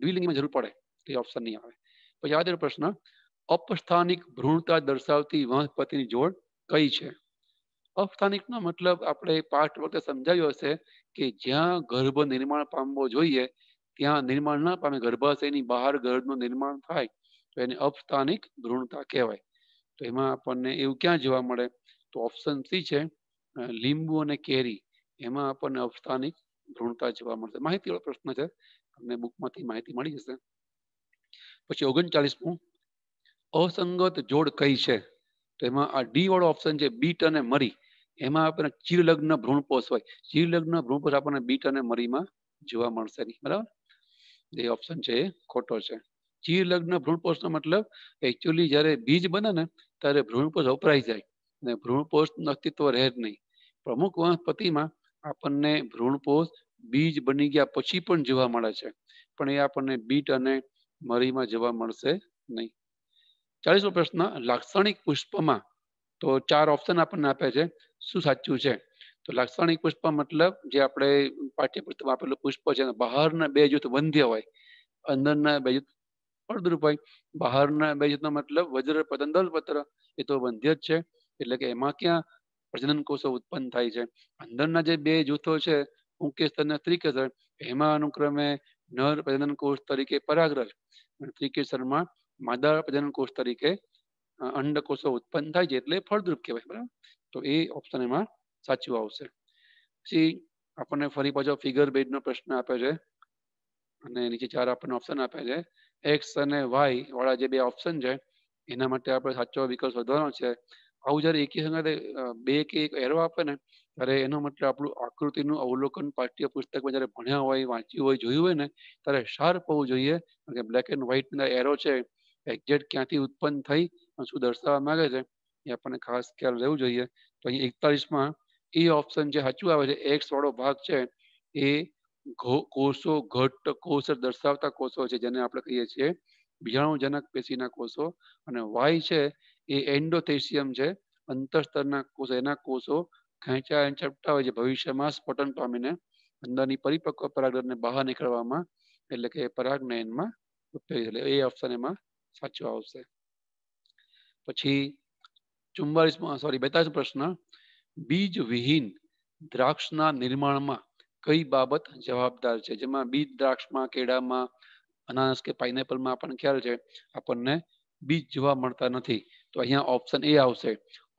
ડુઈલિંગમાં જરૂર પડે તો આ ઓપ્શન નહીં આવે જો યાદيرو પ્રશ્ન અપસ્થાનિક भ्रूणતા દર્શાવતી વહંપતિની જોડ કઈ છે અપસ્થાનિક નો મતલબ આપણે પાઠ વર્ગ સમજીયો હશે કે જ્યાં ગર્ભ નિર્માણ પામવો જોઈએ ત્યાં નિર્માણ ન પામે ગર્ભાશયની બહાર ગર્ભનું નિર્માણ થાય તો એને અપસ્થાનિક भ्रूणતા કહેવાય તો એમાં આપણને એવું ક્યાં જોવા મળે તો ઓપ્શન સી છે લીંબુ અને કેરી એમાં આપણને અપસ્થાનિક भ्रूणતા જોવા મળે માહિતીનો પ્રશ્ન છે તમને બુકમાંથી માહિતી મળી જશે પછી ઓગણચાલીસમું અસંગત જોડ કઈ છે તો એમાં આ ડી વાળો ઓપ્શન છે બીટ અને મરી એમાં આપણને ચિરલગ્ન ભ્રૂણપોષ હોય ચિરલગ્ન ભ્રૂણપોષ આપણને બીટ અને મરીમાં જોવા મળશે નહીં બરાબર એ ઓપ્શન છે એ ખોટો છે ચિરલગ્ન ભ્રૂણપોષનો મતલબ એકચ્યુઅલી જ્યારે બીજ બને ને ત્યારે ભ્રૂણપોષ વપરાઈ જાય અને ભ્રૂણપોષનું અસ્તિત્વ રહે જ નહીં પ્રમુખ વનસ્પતિમાં આપણને ભ્રૂણપોષ બીજ બની ગયા પછી પણ જોવા મળે છે પણ એ આપણને બીટ અને મરીમાં જવાબ મળશે નહીં 40મો પ્રશ્ન લક્ષણિક पुष्पમાં તો ચાર ઓપ્શન આપણને આપ્યા છે શું સાચું છે તો લક્ષણિક पुष्प મતલબ જે આપણે પાઠ્યપુસ્તક આપેલું पुष्प છે ને બહારના બેયુત વંધ્ય હોય અંદરના બેયુત પરદરૂપ હોય બહારના બેયુતનો મતલબ वज્રપદંડલ પત્ર એ તો વંધ્ય જ છે એટલે કે એમાં ક્યાં પ્રજનન કોષો ઉત્પન્ન થાય છે અંદરના જે બેયુતો છે ઉંકેસ્થન ત્રિકજળ એમાં અનુક્રમે नर प्रजनन कोष तरीके परागक टीके शर्मा मादा प्रजनन कोष तरीके अंडकोष उत्पन्न થાય એટલે ફળદ્રુપ કહેવાય બરાબર તો એ ઓપ્શન એમાં સાચું આવશે સી આપણે ફરી પાછો ફિગર બેજ નો પ્રશ્ન આપ્યો છે અને એની કે ચાર આપણો ઓપ્શન આપ્યા જાય x અને y વાળા જે બે ઓપ્શન છે એના માટે આપણે સાચો વિકલ્પ વધવાનો છે બ્રાઉઝર a કે સંગાતે b કે એરો આવે ને અરે એનો મતલબ આપણું આકૃતિનું અવલોકન પાઠ્યપુસ્તક mediante ભણ્યા હોય વાંચી હોય જોયું હોય ને એટલે શર પો જોઈએ કે બ્લેક એન્ડ વ્હાઇટ માં એરો છે x જ ક્યાંથી ઉત્પન્ન થઈ અને શું દર્શાવવા માંગે છે કે આપણે ખાસ કેલ લેવું જોઈએ તો અહીં 41 માં e ઓપ્શન જે હાચું આવે છે x વાળો ભાગ છે એ કોસો ઘટ કોસો દર્શાવતા કોસો છે જેને આપણે કહીએ છીએ વિજાણુ જનક પેશીના કોસો અને y છે એ એન્ડોથેસિયમ છે અંતઃસ્તરના કોષ એના કોષો ખેંચાય ચપટા હોય છે ભવિષ્યમાં સ્ફોટન પામીને અંદરની પરિપક્વ પરાગરણને બહાર નીકળવામાં એટલે કે પરાગનયનમાં ઉપયોગી એ ઓપ્શન એમાં સાચો આવશે પછી ચુમ્બાલીસમાં સોરી બેતાલીસ પ્રશ્ન બીજ વિહીન દ્રાક્ષના નિર્માણમાં કઈ બાબત જવાબદાર છે જેમાં બીજ દ્રાક્ષમાં કેળામાં અનાનસ કે પાઇનેપલમાં આપણને ખ્યાલ છે આપણને બીજ જોવા મળતા નથી તો અહીંયા ઓપ્શન એ આવશે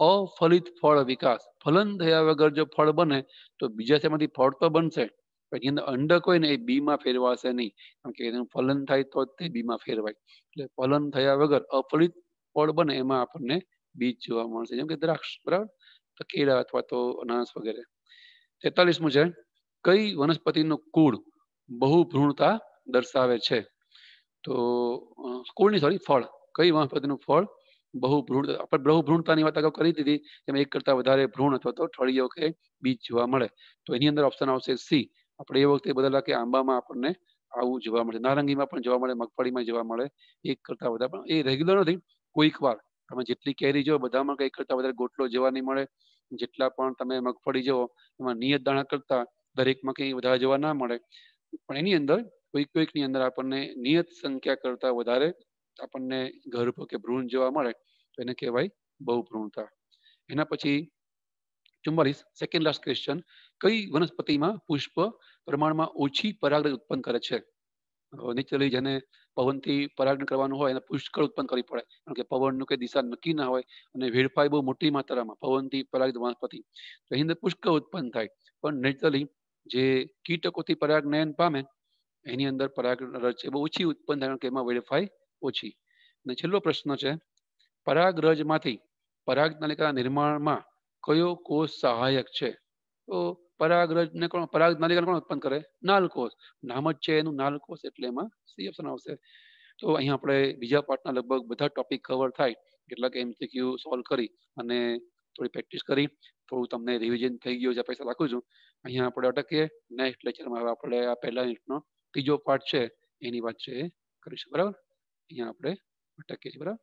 અફલિત ફળ વિકાસ ફલન થયા વગર જો ફળ બને તો બીજા શેમાંથી ફળ તો બનશે અંદર અંડક હોય ને એ બીમાં ફેરવાશે નહીં કારણ કે એનું ફલન થાય તો જ તે બીમાં ફેરવાય એટલે ફલન થયા વગર અફલિત ફળ બને એમાં આપણને બીજ જોવા મળશે જેમ કે દ્રાક્ષ બરાબર તો કેળા અથવા તો અનાસ વગેરે તેતાલીસમું છે કઈ વનસ્પતિનું કુળ બહુ ભ્રૂણતા દર્શાવે છે તો કુળની સોરી ફળ કઈ વનસ્પતિનું ફળ બહુ ભ્રૂણ આપણે બહુ ભ્રૂણતાની વાત અગાઉ કરી દીધી એમાં એક કરતાં વધારે ભ્રૂણ અથવા તો ઠળીઓ કે બીજ જોવા મળે તો એની અંદર ઓપ્શન આવશે સી આપણે એ વખતે બદલા કે આંબામાં આપણને આવું જોવા મળે નારંગીમાં પણ જોવા મળે મગફળીમાં જોવા મળે એક કરતાં વધારે પણ એ રેગ્યુલર નથી કોઈક વાર તમે જેટલી કેરી જો બધામાં કંઈક કરતાં વધારે ગોટલો જોવા નહીં મળે જેટલા પણ તમે મગફળી જુઓ એમાં નિયત દાણા કરતાં દરેકમાં કંઈ વધારે જોવા ના મળે પણ એની અંદર કોઈક કોઈકની અંદર આપણને નિયત સંખ્યા કરતાં વધારે અપર્ને ગર્ભો કે બ્રૂણ જોવા મળે એને કહેવાય બહુપ્રૂણતા એના પછી 42 સેકન્ડ લાસ્ટ ક્વેશ્ચન કઈ વનસ્પતિમાં પુષ્પ પ્રમાણમાં ઊંચી પરાગર ઉત્પન્ન કરે છે નીચલી જેને પવંતિ પરાગન કરવાનું હોય એ પુષ્પ કળ ઉત્પન્ન કરવી પડે કે પવન નું કે દિશા નક્કી ન હોય અને ભેળફાઈ બહુ મોટી માત્રામાં પવંતિ પરાગન વનસ્પતિ તો અહીંયા પુષ્ક ઉત્પન્ન થાય પણ નેચરલી જે કીટકોથી પરાગનયન પામે એની અંદર પરાગનર છે બહુ ઊંચી ઉત્પન્ન કારણ કે માં ભેળફાઈ પોછી ને છેલ્લો પ્રશ્ન છે पराગ રજમાંથી पराગનલિકા નિર્માણમાં કયો કોષ સહાયક છે તો पराગ રજ ને पराગનલિકા નું ઉત્પન્ન કરે નાલ કોષ નામ જ છે એનું નાલ કોષ એટલે એમાં સી ઓપ્શન આવશે તો અહીં આપણે બીજા પાર્ટના લગભગ બધા ટોપિક કવર થઈ એટલે કે એમસીક્યુ સોલ્વ કરી અને થોડી પ્રેક્ટિસ કરી તો તમને રિવિઝન થઈ ગયો જ પૈસા રાખી જો અહીં આપણે अटक્યે નહીં લેક્ચરમાં આપણે આ પહેલા વીક નો ત્રીજો પાર્ટ છે એની વાત છે કરીશું બરાબર અહીંયા આપણે અટકે છે બરાબર